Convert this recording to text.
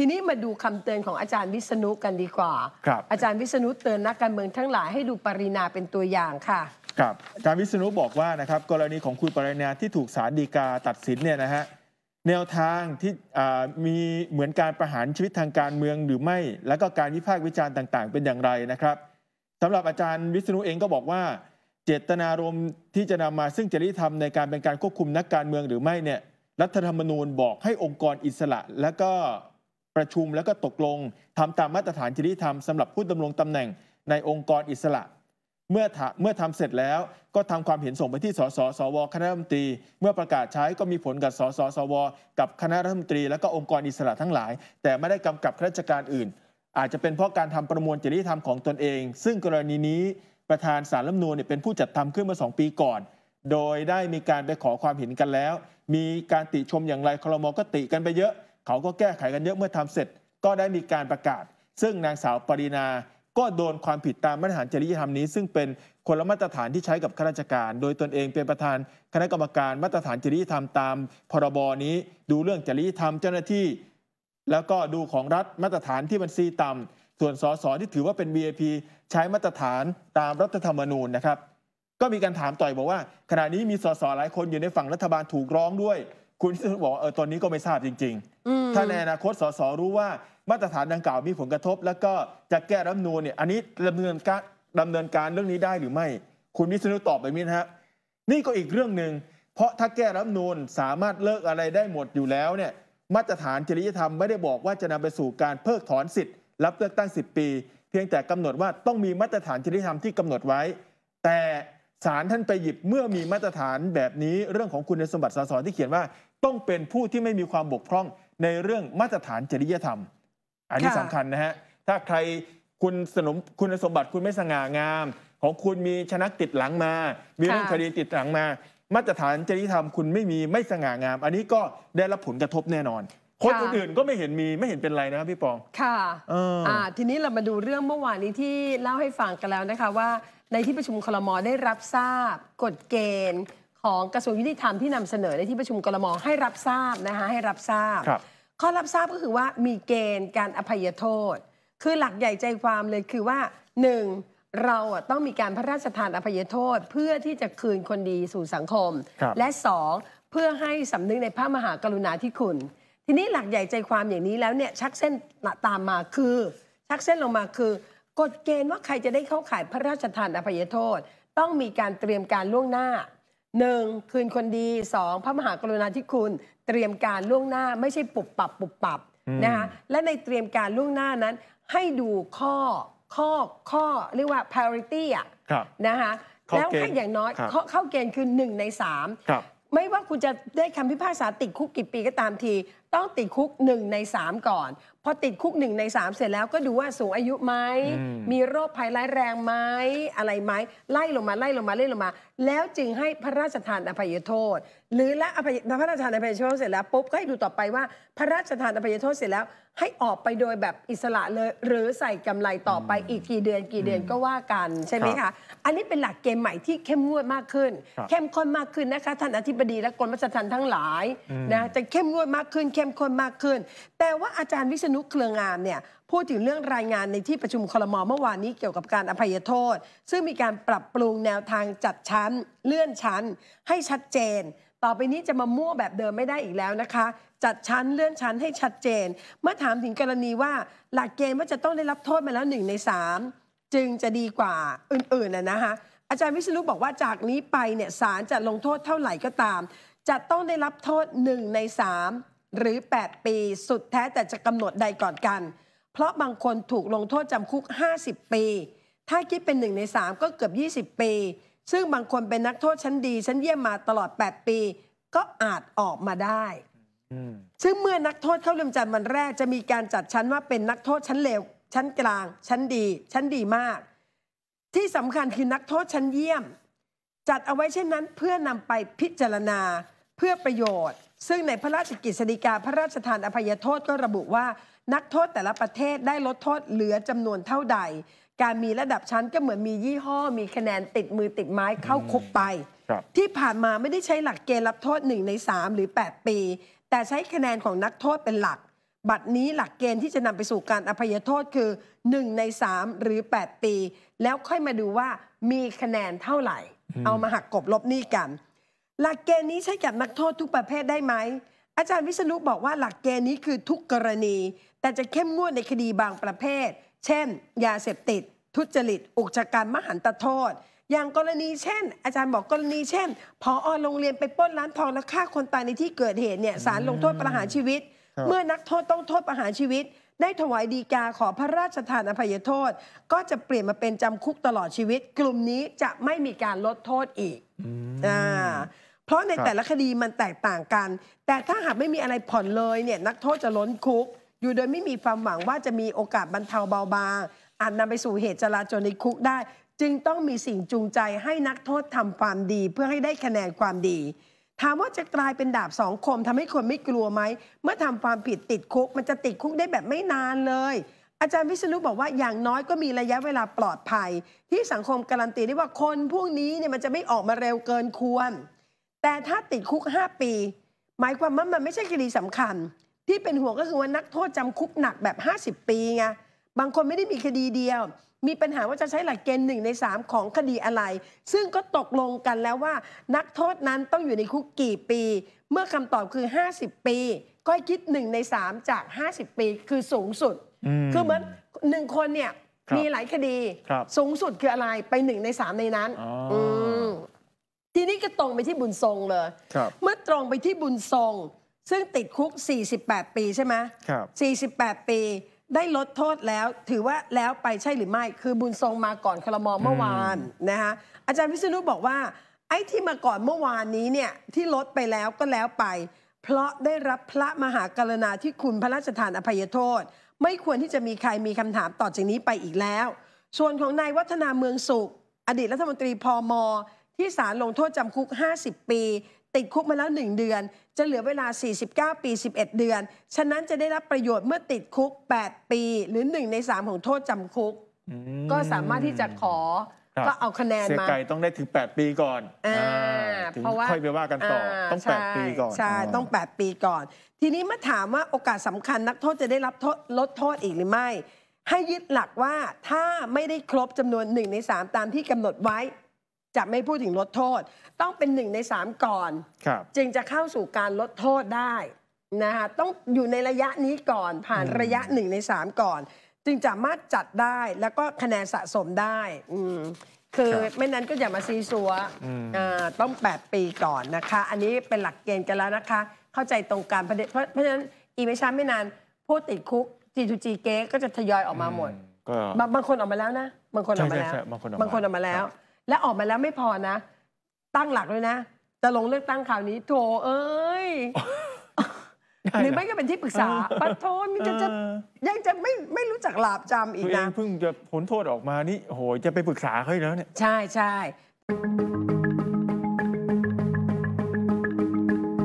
ทีนี้มาดูคำเตือนของอาจารย์วิษณุกันดีกว่าอาจารย์วิษณุเตือนนักการเมืองทั้งหลายให้ดูปรินาเป็นตัวอย่างค่ะครับอาจารย์วิษณุบอกว่านะครับกรณีของคุณปรินาที่ถูกศาลฎีกาตัดสินเนี่ยนะฮะแนวทางที่มีเหมือนการประหารชีวิตทางการเมืองหรือไม่ แล้วก็การวิพากษ์วิจารณ์ต่าง ๆ เป็นอย่างไรนะครับสำหรับอาจารย์วิษณุเองก็บอกว่า เจตนารมณ์ที่จะนำมาซึ่งจริยธรรมในการเป็นการควบคุมนักการเมืองหรือไม่เนี่ยรัฐธรรมนูญบอกให้องค์กรอิสระและก็ประชุมแล้วก็ตกลงทำตามมาตรฐาน จริยธรรมสำหรับผู้ดำรงตำแหน่งในองค์กรอิสระ เมื่อเมื่อทำเสร็จแล้ว ก็ทำความเห็นส่งไปที่สสสวคณะรัฐมนตรี เมื่อประกาศใช้ก็มีผลกับสสสวกับคณะรัฐมนตรีและก็องค์กรอิสระทั้งหลาย แต่ไม่ได้กำกับข้าราชการอื่น อาจจะเป็นเพราะการทำประมวลจริยธรรมของตนเอง ซึ่งกรณีนี้ประธานสารรัฐมนูลเป็นผู้จัดทำขึ้นมา2ปีก่อน โดยได้มีการไปขอความเห็นกันแล้ว มีการติชมอย่างไรคลมก็ติกันไปเยอะเขาก็แก้ไขกันเยอะเมื่อทำเสร็จก็ได้มีการประกาศ ซึ่งนางสาวปรินาก็โดนความผิดตามมาตรฐานจริยธรรมนี้ ซึ่งเป็นคนละมาตรฐานที่ใช้กับข้าราชการ โดยตนเองเป็นประธาน คณะกรรมการมาตรฐานจริยธรรมตามพรบนี้ดูเรื่องจริยธรรมเจ้าหน้าที่ แล้วก็ดูของรัฐมาตรฐานที่มันซีต่ำ ส่วนสสที่ถือว่าเป็น VIP ใช้มาตรฐานตามรัฐธรรมนูญนะครับ ก็มีการถามต่อยบอกว่าขณะนี้มีสสหลายคนอยู่ในฝั่งรัฐบาลถูกร้องด้วยคุณที่บอกเออตอนนี้ก็ไม่ทราบจริงๆ ถ้าในอนาคตสสรู้ว่ามาตรฐานดังกล่าวมีผลกระทบ แล้วก็จะแก้รัฐนูนเนี่ยอันนี้ดำเนินการดำเนินการเรื่องนี้ได้หรือไม่ คุณวิศนุตอบแบบนี้นฮะนี่ก็อีกเรื่องหนึ่งเพราะถ้าแก้รัฐนูนสามารถเลิกอะไรได้หมดอยู่แล้วเนี่ยมาตรฐานจริยธรรมไม่ได้บอกว่าจะนำไปสู่การเพิกถอนสิทธิ์รับเลือกตั้ง 10 ปี เพียงแต่กำหนดว่าต้องมีมาตรฐานจริยธรรมที่กำหนดไว้ แต่ศาลท่านไปหยิบเมื่อมีมาตรฐานแบบนี้เรื่องของคุณสมบัติสสที่เขียนว่าต้องเป็นผู้ที่ไม่มีความบกพร่องในเรื่องมาตรฐานจริยธรรม อันนี้สำคัญ นะฮะ ถ้าใครคุณสนมคุณสมบัติคุณไม่สง่างาม ของคุณมีชนะติดหลังมา มีเรื่องคดีติดหลังมา มาตรฐานจริยธรรมคุณไม่มีไม่สง่างาม อันนี้ก็ได้รับผลกระทบแน่นอน คนอื่นๆก็ไม่เห็นมีไม่เห็นเป็นไรนะพี่ปองค่ะอ่าทีนี้เรามาดูเรื่องเมื่อวานนี้ที่เล่าให้ฟังกันแล้วนะคะ ว่าในที่ประชุมคลมอได้รับทราบกฎเกณฑ์ของกระทรวงยุติธรรมที่นำเสนอในที่ประชุมกรมอให้รับทราบนะคะให้รับทราบข้อรับทราบก็คือว่ามีเกณฑ์การอภัยโทษ คือหลักใหญ่ใจความเลยคือว่า 1. เราต้องมีการพระราชทานอภัยโทษ เพื่อที่จะคืนคนดีสู่สังคมคและ 2. เพื่อให้สำนึกในพระมหากรุณาธิคุณ ทีนี้หลักใหญ่ใจความอย่างนี้แล้วเนี่ยชักเส้นตามมาคือ ชักเส้นลงมาคือกฎเกณฑ์ว่าใครจะได้เข้าข่ายพระราชทานอภัยโทษ ต้องมีการเตรียมการล่วงหน้าหนึ่งคืนคนดีสองพระมหากรุณาธิคุณเตรียมการล่วงหน้าไม่ใช่ปุบปับปุบปับ นะคะและในเตรียมการล่วงหน้านั้น ให้ดูข้อข้อข้อเรียกว่า parity อ่ะนะคะแล้วให้อย่างน้อยเข้าเกณฑ์คือหนึ่งในสามไม่ว่าคุณจะได้คำพิพากษาติดคุกกี่ปีก็ตามทีต้องติดคุกหนึ่งในสามก่อน พอติดคุกหนึ่งในสามเสร็จแล้วก็ดูว่าสูงอายุไหมมีโรคภัยร้ายแรงไหมอะไรไหมไล่ลงมาไล่ลงมาไล่ลงมา แล้วจึงให้พระราชทานอภัยโทษหรือละอภัยพระราชทานอภัยโทษเสร็จแล้วปุ๊บก็ให้ดูต่อไปว่า พระราชทานอภัยโทษเสร็จแล้วให้ออกไปโดยแบบอิสระเลยหรือใส่กำไรต่อไปอีกกี่เดือนกี่เดือนก็ว่ากันใช่ไหมคะอันนี้เป็นหลักเกณฑ์ใหม่ที่เข้มงวดมากขึ้น เข้มข้นมากขึ้นนะคะท่านอธิบดีและกรมราชทัณฑ์ทั้งหลายนะจะเข้มงวดมากขึ้นเข้มข้นมากขึ้น แต่ว่าอาจารย์วิษณุเครืองามเนี่ยพูดถึงเรื่องรายงานในที่ประชุมคลมเมื่อวานนี้เกี่ยวกับการอภัยโทษ ซึ่งมีการปรับปรุงแนวทางจัดชั้นเลื่อนชั้นให้ชัดเจน ต่อไปนี้จะมามั่วแบบเดิมไม่ได้อีกแล้วนะคะ จัดชั้นเลื่อนชั้นให้ชัดเจน เมื่อถามถึงกรณีว่าหลักเกณฑ์ว่าจะต้องได้รับโทษมาแล้วหนึ่งในสามจึงจะดีกว่าอื่นๆนะคะอาจารย์วิศนุบอกว่าจากนี้ไปเนี่ยศาลจะลงโทษเท่าไหร่ก็ตาม จะต้องได้รับโทษหนึ่งในสามหรือ 8 ปีสุดแท้แต่จะกำหนดใดก่อนกัน เพราะบางคนถูกลงโทษจำคุก 50 ปี ถ้าคิดเป็นหนึ่งใน 3 ก็เกือบ 20 ปี ซึ่งบางคนเป็นนักโทษชั้นดี ชั้นเยี่ยมมาตลอด 8 ปี ก็อาจออกมาได้ ซึ่งเมื่อนักโทษเข้าเรือนจำวันแรกจะมีการจัดชั้นว่าเป็นนักโทษชั้นเลวชั้นกลางชั้นดีชั้นดีมาก ที่สำคัญคือนักโทษชั้นเยี่ยม จัดเอาไว้เช่นนั้นเพื่อนำไปพิจารณาเพื่อประโยชน์ ซึ่งในพระราชกิจสฎีกาพระราชทานอภัยโทษก็ระบุว่า นักโทษแต่ละประเทศได้ลดโทษเหลือจำนวนเท่าใด การมีระดับชั้นก็เหมือนมียี่ห้อ มีคะแนนติดมือติดไม้เข้าคุกไป ที่ผ่านมาไม่ได้ใช้หลักเกณฑ์รับโทษ 1 ใน 3 หรือ 8 ปี แต่ใช้คะแนนของนักโทษเป็นหลัก บัตรนี้หลักเกณฑ์ที่จะนำไปสู่การอภัยโทษคือ1ใน3 หรือ 8 ปี แล้วค่อยมาดูว่ามีคะแนนเท่าไหร่ เอามาหักกบลบหนี้กันหลักเกณฑ์นี้ใช้กับนักโทษทุกประเภทได้ไหม อาจารย์วิษณุบอกว่าหลักเกณฑ์นี้คือทุกกรณี แต่จะเข้มงวดในคดีบางประเภท เช่น ยาเสพติด ทุจริตอุกชะกันมหันตโทษ อย่างกรณีเช่น อาจารย์บอกกรณีเช่นพออโรงเรียนไปป้นร้านทองและฆ่าคนตายในที่เกิดเหตุเนี่ยสารลงโทษประหารชีวิต เมื่อนักโทษ ต้องโทษประหารชีวิต ได้ถวายดีกาขอพระราชทานอภัยโทษ ก็จะเปลี่ยนมาเป็นจำคุกตลอดชีวิต กลุ่มนี้จะไม่มีการลดโทษอีกอ่าเพราะในแต่ละคดีมันแตกต่างกัน แต่ถ้าหากไม่มีอะไรผ่อนเลยเนี่ยนักโทษจะล้นคุก อยู่โดยไม่มีความหวังว่าจะมีโอกาสบรรเทาเบาบางอาจนำไปสู่เหตุจลาจลในคุกได้ จึงต้องมีสิ่งจูงใจให้นักโทษทำความดี เพื่อให้ได้คะแนนความดี ถามว่าจะกลายเป็นดาบสองคม ทำให้คนไม่กลัวไหมเมื่อทำความผิดติดคุก มันจะติดคุกได้แบบไม่นานเลย อาจารย์วิศนุบอกว่าอย่างน้อยก็มีระยะเวลาปลอดภัย ที่สังคมการันตีได้ว่าคน พวกนี้เนี่ยมันจะไม่ออกมาเร็วเกินควรแต่ถ้าติดคุก 5 ปี หมายความว่ามันไม่ใช่คดีสำคัญ ที่เป็นห่วงก็คือว่านักโทษจำคุกหนักแบบ 50 ปีไงบางคนไม่ได้มีคดีเดียว มีปัญหาว่าจะใช้หลักเกณฑ์หนึ่งใน 3 ของคดีอะไร ซึ่งก็ตกลงกันแล้วว่านักโทษนั้นต้องอยู่ในคุกกี่ปี เมื่อคำตอบคือ 50 ปี ก็คิดหนึ่งใน 3 จาก 50 ปีคือสูงสุด คือเหมือนหนึ่งคนเนี่ยมีหลายคดีคสูงสุดคืออะไรไปหนึ่งในสามในนั้นนี้ก็ตรงไปที่บุญทรงเลยเมื่อตรงไปที่บุญทรงซึ่งติดคุก 48 ปีใช่ไหมครับ48 ปี ได้ลดโทษแล้ว ถือว่าแล้วไปใช่หรือไม่ คือบุญทรงมาก่อนคารมอเมื่อวานนะคะอาจารย์พิษณุบอกว่า ไอ้ที่มาก่อนเมื่อวานนี้เนี่ยที่ลดไปแล้วก็แล้วไป เพราะได้รับพระมหากรณาที่คุณพระราชทานอภัยโทษไม่ควรที่จะมีใครมีคำถามต่อจากนี้ไปอีกแล้วส่วนของนายวัฒนาเมืองสุข อดีตรัฐมนตรีพอมที่ศาลลงโทษจำคุก 50 ปี ติดคุกมาแล้ว 1 เดือน จะเหลือเวลา 49 ปี 11 เดือน ฉะนั้นจะได้รับประโยชน์เมื่อติดคุก 8 ปี หรือ 1 ใน 3 ของโทษจำคุก ก็สามารถที่จะขอ ก็เอาคะแนนมาเสียไก่ต้องได้ถึง 8 ปีก่อนาถึงค่อยไปว่ากันต่อต้อง 8 ปีก่อนใช่ ต้อง 8 ปีก่อน ทีนี้เมื่อถามว่าโอกาสสำคัญ นักโทษจะได้รับลดโทษอีกหรือไม่ ให้ยึดหลักว่าถ้าไม่ได้ครบจำนวนหนึ่งในสามตามที่กำหนดไว้จะไม่พูดถึงลดโทษ ต้องเป็นหนึ่งในสามก่อนจึงจะเข้าสู่การลดโทษได้นะคะต้องอยู่ในระยะนี้ก่อนผ่านระยะหนึ่งในสามก่อน จึงจะมาจัดได้แล้วก็คะแนนสะสมได้อืคือไม่นั้นก็อย่ามาซีซัวต้อง 8 ปีก่อนนะคะ อันนี้เป็นหลักเกณฑ์กันแล้วนะคะ เข้าใจตรงกันเพราะเพราะฉะนั้นอีไม่ช้าไม่นานผู้ติดคุก G2G เก๊ก็จะทยอยออกมาหมดบางคนออกมาแล้วนะ บางคนออกมาแล้วบางคนออกมาแล้วและออกมาแล้วไม่พอนะ ตั้งหลักเลยนะจะลงเลือกตั้งคราวนี้โถเอ้ยหรือไม่ก็เป็นที่ปรึกษาปัดโทมันจะจะยังจะไม่ไม่รู้จักหลาบจำอีกนะเพิ่งจะผลโทษออกมานี่โหยจะไปปรึกษาเขาแล้วเนี่ยใช่ใช่